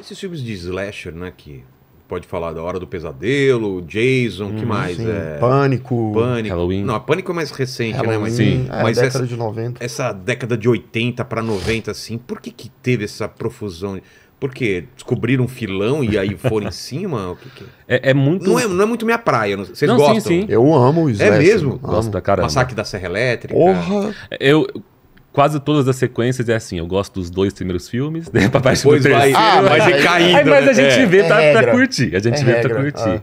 Esses filmes de slasher, né? Que pode falar da Hora do Pesadelo, Jason, hum, que uhum, mais? Sim. É... Pânico, Pânico. Halloween. Não, a Pânico é mais recente, né, Halloween, né? Mas, sim. É, mas década essa, de 90. Essa década de 80 para 90, assim, por que, que teve essa profusão? Porque descobriram um filão e aí foram em cima? O que que... É, é muito. Não é, não é muito minha praia. Vocês não, gostam? Sim, sim. Eu amo isso. É mesmo? Gosto da caramba. Massacre da Serra Elétrica. Porra! Eu, quase todas as sequências é assim, eu gosto dos dois primeiros filmes, daí pra baixo do terceiro. Vai, ah, mas é caindo. Então, mas é tá, tá a gente é, vê é pra, pra curtir, a gente é vê regra. pra curtir. Ah.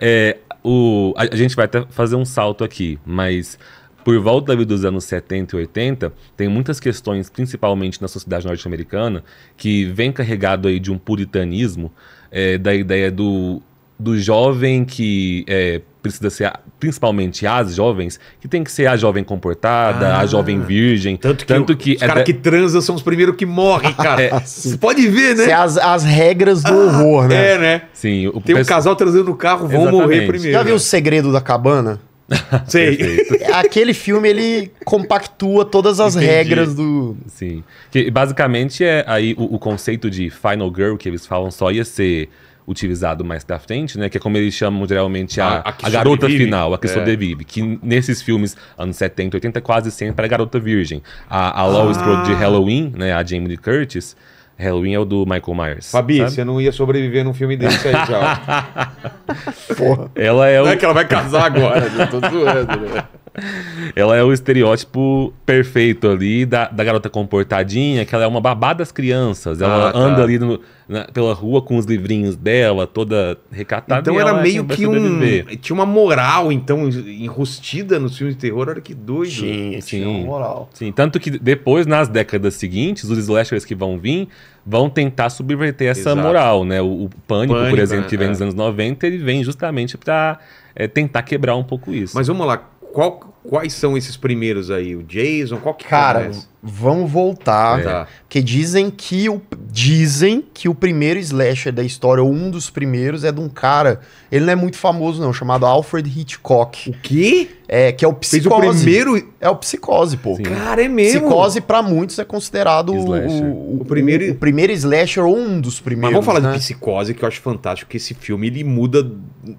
É, o, a, a, gente vai até fazer um salto aqui, mas por volta dos anos 70 e 80, tem muitas questões, principalmente na sociedade norte-americana, que vem carregado aí de um puritanismo, é, da ideia do, do jovem que é, precisa ser principalmente as jovens, que tem que ser a jovem comportada, ah, a jovem virgem. Tanto que, tanto que os é caras da... que transam são os primeiros que morrem, é. cara. Você pode ver, né? As, as, regras do ah, horror, né? É, né? Sim. O tem um casal transando no carro, vão Exatamente. morrer primeiro. Já viu o segredo da cabana? Sei. Aquele filme ele compactua todas as Entendi. regras do. Sim. Que basicamente é aí o, o conceito de Final Girl que eles falam só ia ser utilizado mais da frente, né? Que é como eles chamam geralmente a, a, a garota final, a que é. sobrevive. Que nesses filmes, anos 70, 80, quase sempre é a garota virgem. A, a Lois ah. de Halloween, né? A Jamie Lee Curtis. Halloween é o do Michael Myers. Fabi, sabe? você não ia sobreviver num filme desse aí já. Porra. Ela é o... Não é que ela vai casar agora, eu tô zoando, né? Ela é o estereótipo perfeito ali da, da garota comportadinha, que ela é uma babá das crianças. Ela ah, tá. anda ali no, na, pela rua com os livrinhos dela, toda recatada. Então era meio que um. Tinha uma moral, então, enrustida nos filmes de terror. Olha que doido. Tinha, tinha. uma moral. Sim, tanto que depois, nas décadas seguintes, os slashers que vão vir vão tentar subverter essa Exato. moral, né? O, o pânico, pânico, por exemplo, né? que vem é. nos é. anos 90, ele vem justamente para é, tentar quebrar um pouco isso. Mas vamos lá qual, quais são esses primeiros aí? O Jason? Qual que Cara, vão voltar, é. porque dizem que o dizem que o primeiro slasher da história ou um dos primeiros é de um cara, ele não é muito famoso não, chamado Alfred Hitchcock. O quê? É, que é o Psicose. Fez o primeiro é o Psicose, pô. Sim. Cara, é mesmo. Psicose para muitos é considerado o, o, o, primeiro o, o, primeiro slasher ou um dos primeiros. Mas vamos falar né? de Psicose que eu acho fantástico que esse filme ele muda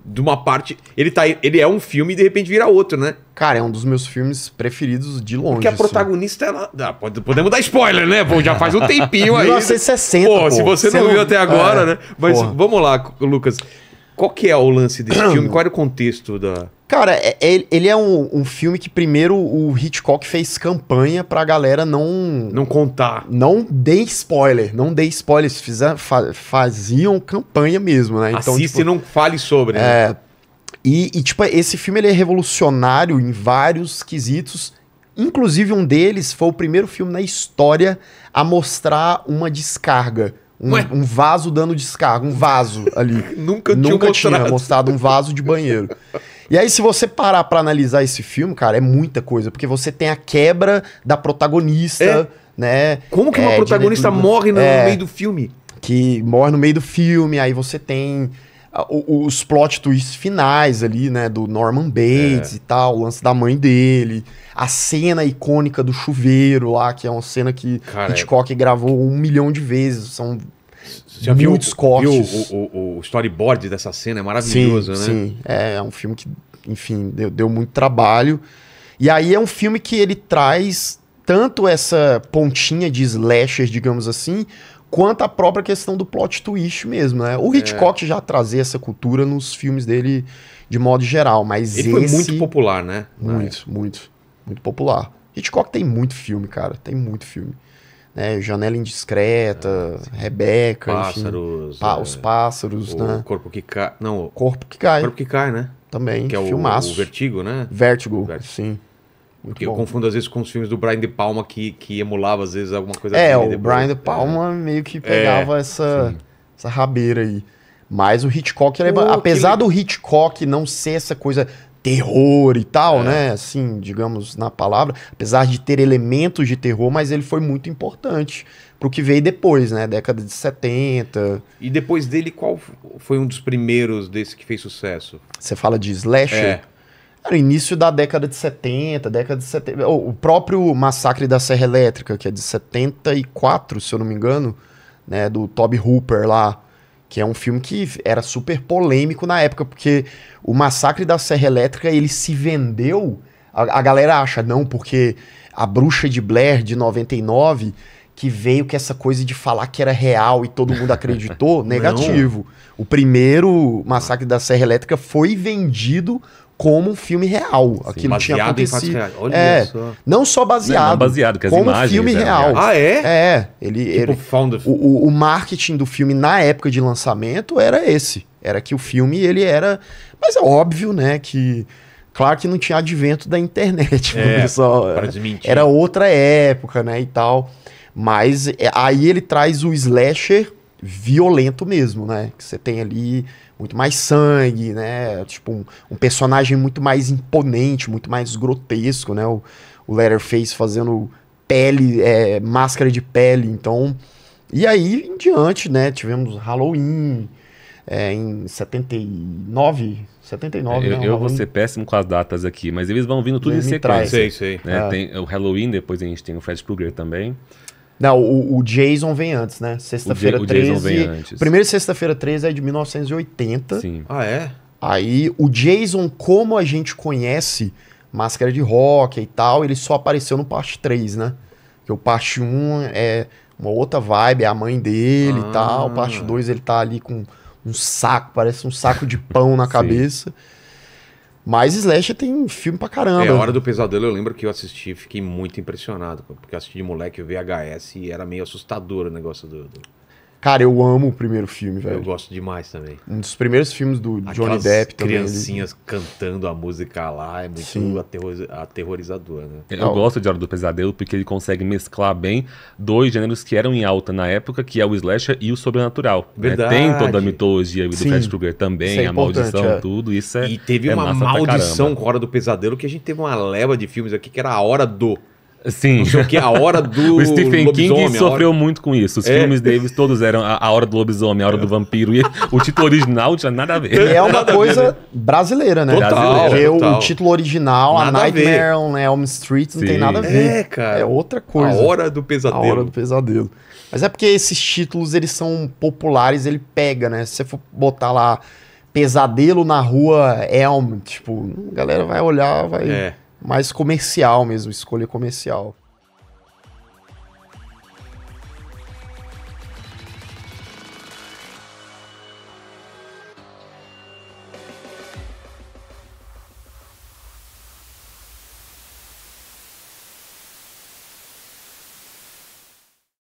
de uma parte, ele tá ele é um filme e de repente vira outro, né? Cara, é um dos meus filmes preferidos de longe. Porque a assim. protagonista assim. ela pode, podemos dar spoiler, né? Pô, já faz um tempinho aí. 1960, pô, é pô. se você, você não, é viu até agora, é, né? Mas porra. vamos lá, Lucas. Qual que é o lance desse filme? Qual era o contexto da... Cara, é, ele é um, um, filme que primeiro o Hitchcock fez campanha pra galera não. Não contar. Não dê spoiler. Não dê spoiler. Fizer, faziam campanha mesmo, né? Então, Assista tipo, e não fale sobre. Né? É. Né? E, e, tipo, esse filme ele é revolucionário em vários quesitos. Inclusive, um deles foi o primeiro filme na história a mostrar uma descarga. Um, um vaso dando descarga, um vaso ali. Nunca, Nunca tinha, mostrado. tinha mostrado um vaso de banheiro. E aí, se você parar para analisar esse filme, cara, é muita coisa, porque você tem a quebra da protagonista, é. né? Como que uma é, protagonista morre no é, meio do filme? Que morre no meio do filme, aí você tem os plot twists finais ali, né? Do Norman Bates é. e tal, o lance da mãe dele, a cena icônica do chuveiro lá, que é uma cena que Cara, Hitchcock é... gravou um milhão de vezes. São Você já muitos viu, cortes. Viu o, o, o, storyboard dessa cena é maravilhoso, sim, né? Sim, é, é um filme que, enfim, deu, deu muito trabalho. E aí é um filme que ele traz tanto essa pontinha de slasher, digamos assim, quanto a própria questão do plot twist mesmo, né? O é. Hitchcock é. já trazia essa cultura nos filmes dele de modo geral, mas ele esse... foi muito popular, né? Muito, muito, muito popular. Hitchcock tem muito filme, cara, tem muito filme. Né, Janela Indiscreta, é, ah, Rebeca, Pássaros, enfim, pá, é, os Pássaros, o né? Corpo que cai, não, Corpo que cai. Corpo que cai, né? Também, que é filmaço. O, o Vertigo, né? Vertigo, Vertigo. sim. Porque eu confundo às vezes com os filmes do Brian De Palma que, que emulava às vezes alguma coisa é, assim. É, o Brian De é. Palma é. meio que é, pegava é, essa, essa rabeira aí. Mas o Hitchcock, era, apesar do Hitchcock não ser essa coisa terror e tal, é. né? Assim, digamos na palavra, apesar de ter elementos de terror, mas ele foi muito importante pro que veio depois, né? Década de 70. E depois dele, qual foi um dos primeiros desse que fez sucesso? Você fala de slasher? É. Cara, início da década de 70, década de 70. Oh, o próprio massacre da Serra Elétrica, que é de 74, se eu não me engano, né, do Toby Hooper lá, que é um filme que era super polêmico na época, porque o massacre da Serra Elétrica, ele se vendeu, a, a galera acha, não, porque a bruxa de Blair de 99 que veio com essa coisa de falar que era real e todo mundo acreditou, negativo. Não. O primeiro massacre da Serra Elétrica foi vendido como um filme real. Sim, Aquilo tinha acontecido. é, Não só baseado. Não, não baseado, que as como imagens. filme real. Ah, é? É. Ele, tipo ele, O, o marketing do filme na época de lançamento era esse. Era que o filme, ele era. Mas é óbvio, né, que. Claro que não tinha advento da internet, é, pessoal. Era outra época, né, e tal. Mas é, aí ele traz o slasher violento mesmo, né? Que você tem ali muito mais sangue, né? Tipo, um, um personagem muito mais imponente, muito mais grotesco, né? O, o Letterface fazendo pele, é, máscara de pele, então... E aí, em diante, né? Tivemos Halloween é, em 79, 79, Eu, né, eu vou ser péssimo com as datas aqui, mas eles vão vindo tudo em sequência. Sei, sei. Né? É. Tem o Halloween, depois a gente tem o Fred Krueger também. Não, o, o Jason vem antes, né? Sexta-feira 13. O Jason vem antes. Primeiro sexta-feira 13 é de 1980. Sim. Ah, é? Aí o Jason, como a gente conhece máscara de rock e tal, ele só apareceu no parte 3, né? Porque o parte 1 é uma outra vibe, é a mãe dele ah. e tal. O ah. parte 2 ele tá ali com um saco, parece um saco de pão na cabeça. Sim. Mas Slasher tem filme pra caramba. É, a Hora do Pesadelo eu lembro que eu assisti fiquei muito impressionado. Porque eu assisti de moleque, eu VHS e era meio assustador o negócio do... do... Cara, eu amo o primeiro filme, velho. Eu gosto demais também. Um dos primeiros filmes do Aquelas Johnny Depp também. criancinhas cantando a música lá é muito Sim. aterrorizador, né? Eu Não. gosto de Hora do Pesadelo porque ele consegue mesclar bem dois gêneros que eram em alta na época, que é o slasher e o sobrenatural. Verdade. Né? Tem toda a mitologia do Fred Krueger também, é a maldição, é. tudo isso é E teve é uma maldição com Hora do Pesadelo que a gente teve uma leva de filmes aqui que era a Hora do Sim. Não sei o que, a hora do. o Stephen King sofreu hora... muito com isso. Os é. filmes deles todos eram a, a, hora do lobisomem, a hora do vampiro. E o título original tinha nada a ver. E é uma coisa ver. Né? brasileira, né? Total, Total. O título original, nada a Nightmare on né, Elm Street, não Sim. tem nada a ver. É, cara. É outra coisa. A hora do pesadelo. A hora do pesadelo. Mas é porque esses títulos, eles são populares, ele pega, né? Se você for botar lá pesadelo na rua Elm, tipo, a galera vai olhar, vai. É mais comercial mesmo, escolha comercial.